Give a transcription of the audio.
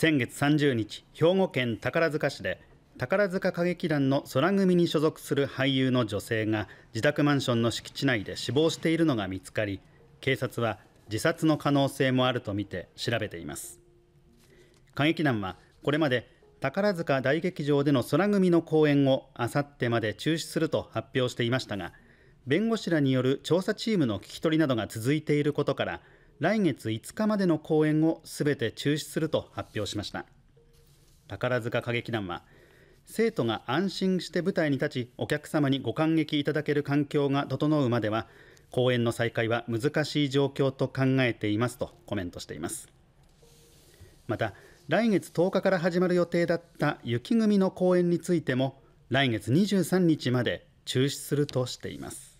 先月30日兵庫県宝塚市で宝塚歌劇団の空組に所属する俳優の女性が自宅マンションの敷地内で死亡しているのが見つかり警察は自殺の可能性もあるとみて調べています歌劇団はこれまで宝塚大劇場での空組の公演をあさってまで中止すると発表していましたが弁護士らによる調査チームの聞き取りなどが続いていることから来月5日までの公演をすべて中止すると発表しました宝塚歌劇団は生徒が安心して舞台に立ちお客様にご感激いただける環境が整うまでは公演の再開は難しい状況と考えていますとコメントしていますまた来月10日から始まる予定だった雪組の公演についても来月23日まで中止するとしています